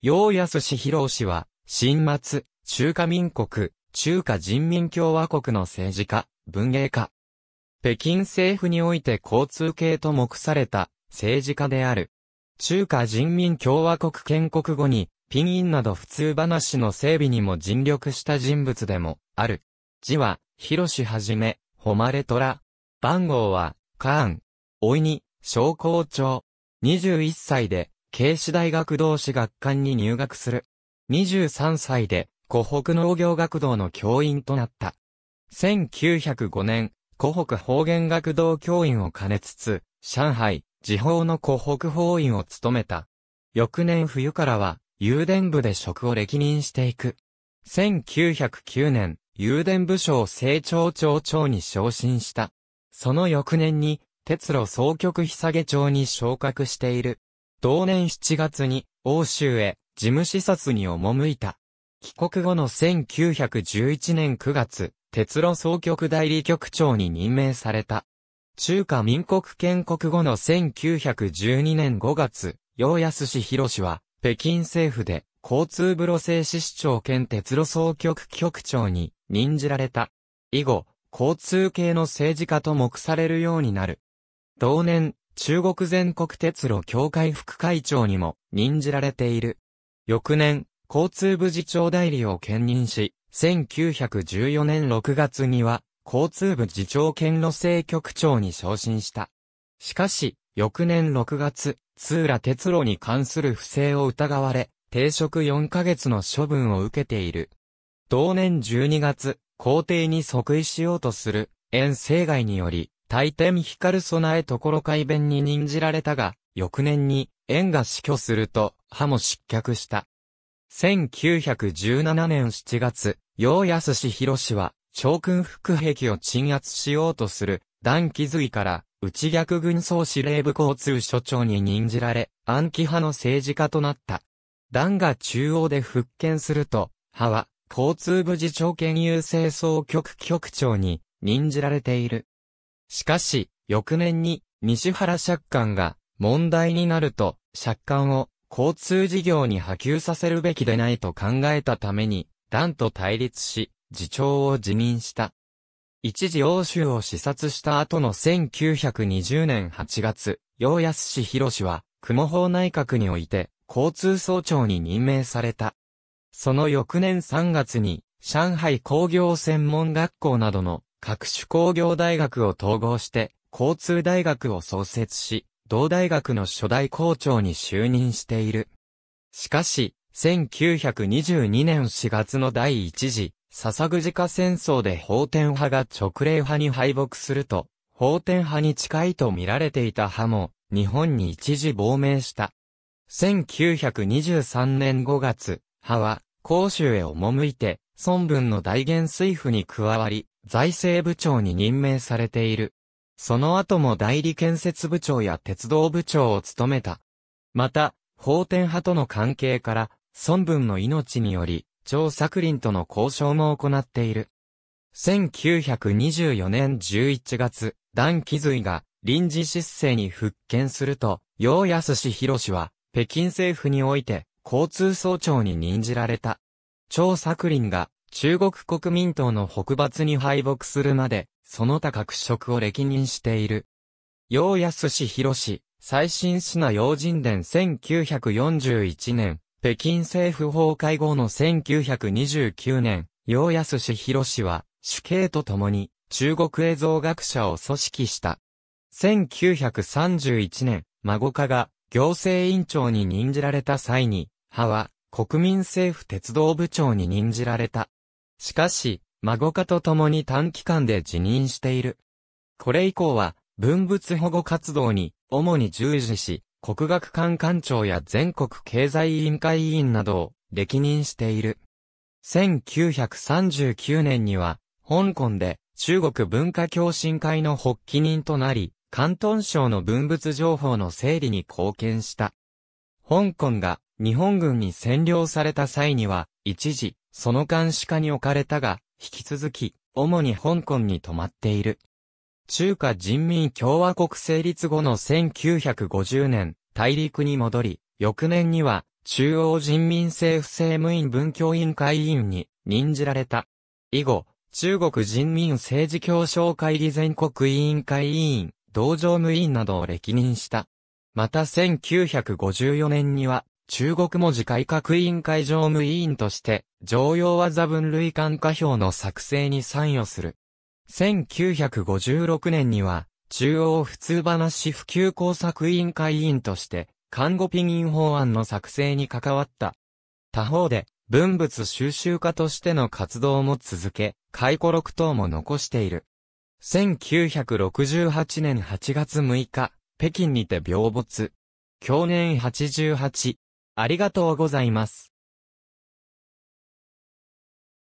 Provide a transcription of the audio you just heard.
楊志弘氏は、新末、中華民国、中華人民共和国の政治家、文芸家。北京政府において交通系と目された政治家である。中華人民共和国建国後に、ピンインなど普通話の整備にも尽力した人物でもある。字は、広しはじめ、誉れ虎。番号は、カーン。老いに、小校長。21歳で、警視大学同士学館に入学する。23歳で、湖北農業学堂の教員となった。1905年、湖北方言学堂教員を兼ねつつ、上海、地方の湖北法院を務めた。翌年冬からは、郵電部で職を歴任していく。1909年、郵電部省政長庁長に昇進した。その翌年に、鉄路総局久下町に昇格している。同年7月に欧州へ事務視察に赴いた。帰国後の1911年9月、鉄路総局代理局長に任命された。中華民国建国後の1912年5月、洋安氏広氏は、北京政府で、交通部路政市市長兼鉄路総局局長に任じられた。以後、交通系の政治家と目されるようになる。同年、中国全国鉄路協会副会長にも任じられている。翌年、交通部次長代理を兼任し、1914年6月には、交通部次長兼路政局長に昇進した。しかし、翌年6月、通羅鉄路に関する不正を疑われ、停職4ヶ月の処分を受けている。同年12月、皇帝に即位しようとする、遠征外により、大天光備えところ改弁に任じられたが、翌年に、縁が死去すると、歯も失脚した。1917年7月、陽安氏広氏は、長君副壁を鎮圧しようとする、段気随から、内逆軍総司令部交通所長に任じられ、暗記派の政治家となった。段が中央で復権すると、派は、交通部次長兼優勢総局局長に任じられている。しかし、翌年に、西原借款が問題になると、借款を交通事業に波及させるべきでないと考えたために、団と対立し、次長を辞任した。一時欧州を視察した後の1920年8月、洋安氏広氏は、雲法内閣において、交通総長に任命された。その翌年3月に、上海工業専門学校などの各種工業大学を統合して、交通大学を創設し、同大学の初代校長に就任している。しかし、1922年4月の第一次、笹ぐじ戦争で法天派が直令派に敗北すると、法天派に近いと見られていた派も、日本に一時亡命した。1923年5月、派は、甲州へ赴いて、孫文の大元水府に加わり、財政部長に任命されている。その後も代理建設部長や鉄道部長を務めた。また、法天派との関係から、孫文の命により、張作林との交渉も行っている。1924年11月、段気髄が臨時失勢に復権すると、楊安志博士は、北京政府において、交通総長に任じられた。張作林が中国国民党の北伐に敗北するまで、その他各職を歴任している。楊安氏広氏、最新市名楊人伝1941年、北京政府崩壊後の1929年、楊安氏広氏は、主刑と共に、中国映像学者を組織した。1931年、孫家が行政委員長に任じられた際に、派は国民政府鉄道部長に任じられた。しかし、孫家と共に短期間で辞任している。これ以降は、文物保護活動に、主に従事し、国学館館長や全国経済委員会委員などを歴任している。1939年には、香港で中国文化共振会の発起人となり、関東省の文物情報の整理に貢献した。香港が日本軍に占領された際には、一時、その監視下に置かれたが、引き続き、主に香港に泊まっている。中華人民共和国成立後の1950年、大陸に戻り、翌年には、中央人民政府政務院文教委員会委員に任じられた。以後、中国人民政治協商会議全国委員会委員、道場務委員などを歴任した。また1954年には中国文字改革委員会常務委員として、常用技分類管化表の作成に参与する。1956年には、中央普通話普及工作委員会委員として、看護ピニン法案の作成に関わった。他方で、文物収集家としての活動も続け、回顧録等も残している。1968年8月6日、北京にて病没。去年88、ありがとうございます。